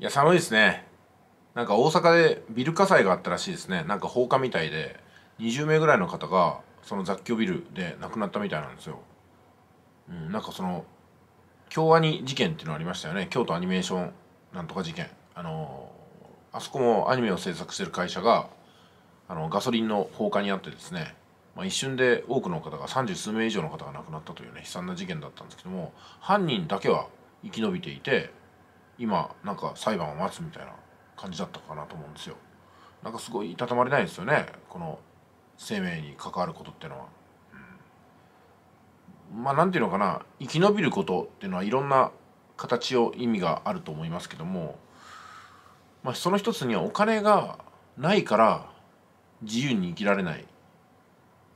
いや寒いですねなんか大阪でビル火災があったらしいですねなんか放火みたいで20名ぐらいの方がその雑居ビルで亡くなったみたいなんですよ、うん、なんかその京アニ事件っていうのありましたよね京都アニメーションなんとか事件あのー、あそこもアニメを制作してる会社があのガソリンの放火にあってですね、まあ、一瞬で多くの方が30数名以上の方が亡くなったというね悲惨な事件だったんですけども犯人だけは生き延びていて今なんか裁判を待つみたいな感じだったかなと思うんですよなんかすごいいたたまれないですよねこの生命に関わることってのは、うん、まあ何ていうのかな生き延びることっていうのはいろんな形を意味があると思いますけども、まあ、その一つにはお金がないから自由に生きられない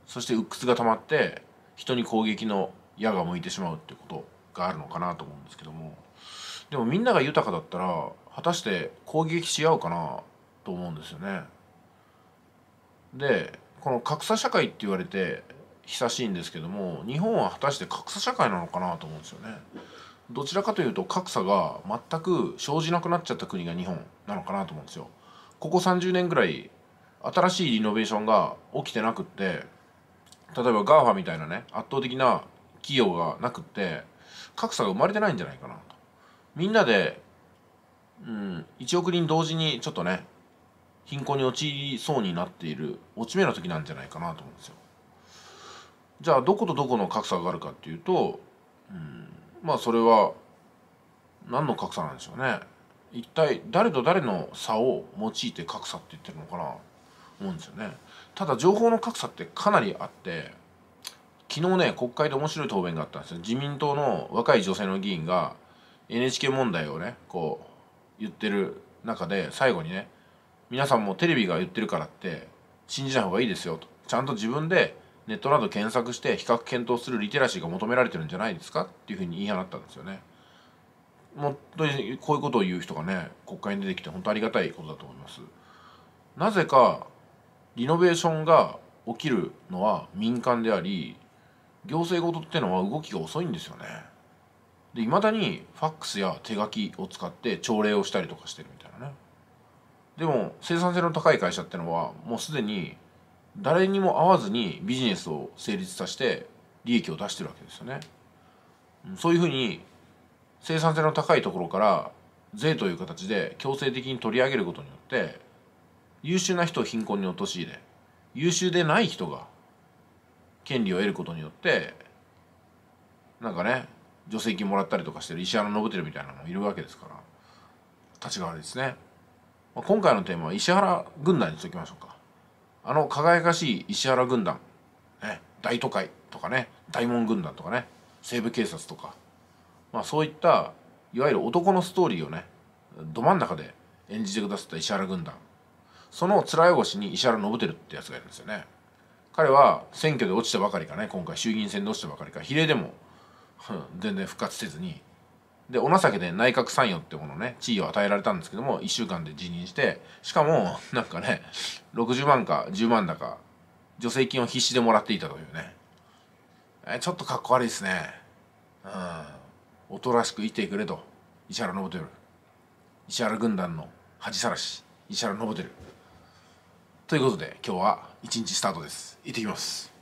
そして鬱屈がたまって人に攻撃の矢が向いてしまうってことがあるのかなと思うんですけども。でもみんなが豊かだったら果たして攻撃し合うかなと思うんですよね。でこの格差社会って言われて久しいんですけども日本は果たして格差社会なのかなと思うんですよね。どちらかというと格差が全く生じなくなっちゃった国が日本なのかなと思うんですよ。ここ30年ぐらい新しいリノベーションが起きてなくって例えば GAFA みたいなね圧倒的な企業がなくって格差が生まれてないんじゃないかなと。みんなで、うん、1億人同時にちょっとね、貧困に陥りそうになっている、落ち目の時なんじゃないかなと思うんですよ。じゃあ、どことどこの格差があるかっていうと、うん、まあ、それは、何の格差なんでしょうね。一体、誰と誰の差を用いて格差って言ってるのかな、思うんですよね。ただ、情報の格差ってかなりあって、昨日ね、国会で面白い答弁があったんですよ。自民党の若い女性の議員が、NHK 問題をねこう言ってる中で最後にね皆さんもテレビが言ってるからって信じない方がいいですよとちゃんと自分でネットなど検索して比較検討するリテラシーが求められてるんじゃないですかっていうふうに言い放ったんですよね。本当にこういうことを言う人がね国会に出てきて本当ありがたいことだと思います。なぜかリノベーションが起きるのは民間であり行政ごとってのは動きが遅いんですよね。でいまだにファックスや手書きを使って朝礼をしたりとかしてるみたいなねでも生産性の高い会社ってのはもうすでに誰にも会わずにビジネスを成立させて利益を出してるわけですよねそういうふうに生産性の高いところから税という形で強制的に取り上げることによって優秀な人を貧困に陥れ優秀でない人が権利を得ることによってなんかね助成金もらったりとかしてる石原伸晃みたいなのもいるわけですから立ち代ですね、まあ、今回のテーマは石原軍団にしときましょうかあの輝かしい石原軍団、ね、大都会とかね大門軍団とかね西部警察とか、まあ、そういったいわゆる男のストーリーをねど真ん中で演じてくださった石原軍団その面汚しに石原伸晃ってやつがいるんですよね彼は選挙で落ちたばかりかね今回衆議院選で落ちたばかりか比例でも全然復活せずにでお情けで内閣参与ってものね地位を与えられたんですけども1週間で辞任してしかもなんかね60万か10万だか助成金を必死でもらっていたというねえちょっとかっこ悪いですねうんおとなしく生きてくれと石原信輝石原軍団の恥さらし石原信輝ということで今日は一日スタートです行ってきます